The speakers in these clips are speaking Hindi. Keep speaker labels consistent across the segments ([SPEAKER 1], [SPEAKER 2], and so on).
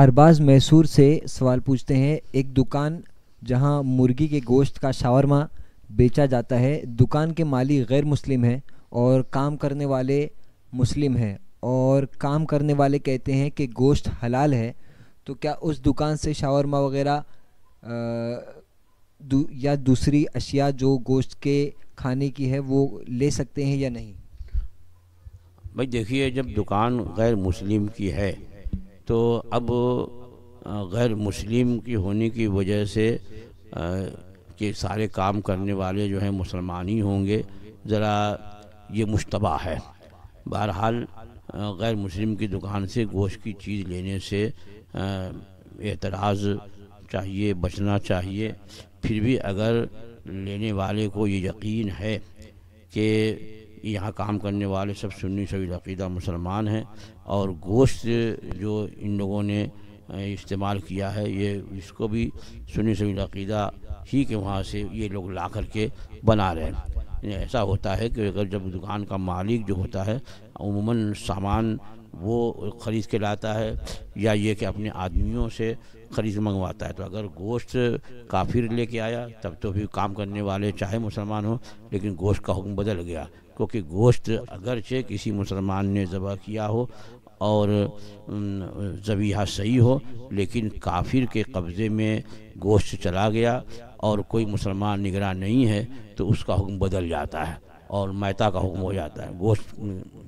[SPEAKER 1] अरबाज मैसूर से सवाल पूछते हैं एक दुकान जहां मुर्गी के गोश्त का शावरमा बेचा जाता है दुकान के माली गैर मुस्लिम हैं और काम करने वाले मुस्लिम हैं और काम करने वाले कहते हैं कि गोश्त हलाल है तो क्या उस दुकान से शावरमा वगैरह दू, या दूसरी अशिया जो गोश्त के खाने की है वो ले सकते हैं या नहीं
[SPEAKER 2] भाई देखिए जब दुकान गैर मुस्लिम की है तो अब गैर मुस्लिम की होने की वजह से कि सारे काम करने वाले जो हैं मुसलमान ही होंगे ज़रा ये मुशतबा है बहरहाल गैर मुस्लिम की दुकान से गोश्त की चीज़ लेने से एतराज़ चाहिए बचना चाहिए फिर भी अगर लेने वाले को ये यकीन है कि यहाँ काम करने वाले सब सुन्नी अकीदा मुसलमान हैं और गोश्त जो इन लोगों ने इस्तेमाल किया है ये इसको भी सुन्नी अकीदा ही के वहाँ से ये लोग ला कर के बना रहे हैं ऐसा होता है कि अगर जब दुकान का मालिक जो होता है अमूमन सामान वो ख़रीद के लाता है या ये कि अपने आदमियों से ख़रीद मंगवाता है तो अगर गोश्त काफिर लेके आया तब तो भी काम करने वाले चाहे मुसलमान हो लेकिन गोश्त का हुक्म बदल गया क्योंकि गोश्त अगरचे किसी मुसलमान ने ज़बह किया हो और जबीहा सही हो लेकिन काफिर के कब्ज़े में गोश्त चला गया और कोई मुसलमान निगरान नहीं है तो उसका हुक्म बदल जाता है और मैता का हुक्म हो जाता है गोश्त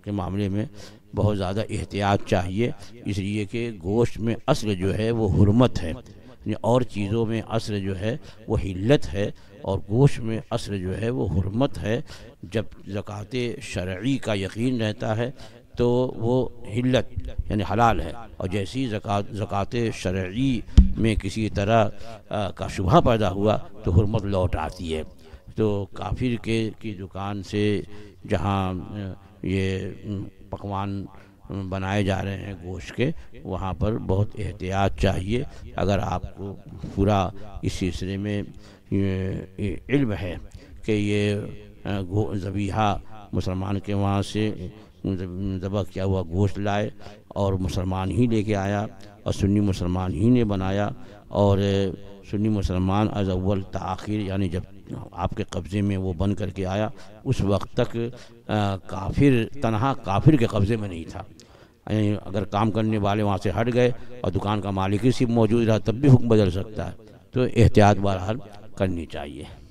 [SPEAKER 2] के मामले में बहुत ज़्यादा एहतियात चाहिए इसलिए कि गोश्त में असल जो है वो हरमत है और चीज़ों में असल जो है वो हिल्लत है और गोश्त में असल जो है वो हरमत है जब ज़क़ात शर्य का यकीन रहता है तो वो हिल्लत यानी हलाल है और जैसी ज़क़़त ज़क़ात शर्य में किसी तरह आ, का शुभ पैदा हुआ तो हरमत लौट आती है तो काफिर के की दुकान से जहाँ ये पकवान बनाए जा रहे हैं गोश्त के वहाँ पर बहुत एहतियात चाहिए अगर आपको पूरा इस सिलसिले में इल्म है कि ये गो जबीहा मुसलमान के वहाँ से दबा किया हुआ गोश्त लाए और मुसलमान ही लेके आया और सुन्नी मुसलमान ही ने बनाया और सुन्नी मुसलमान अजवल तखिर यानी जब आपके कब्ज़े में वो बन करके आया उस वक्त तक आ, काफिर तनहा काफिर के कब्ज़े में नहीं था अगर काम करने वाले वहाँ से हट गए और दुकान का मालिक ही सिर्फ मौजूद रहा तब भी हुक्म बदल सकता है तो एहतियात बहरहाल करनी चाहिए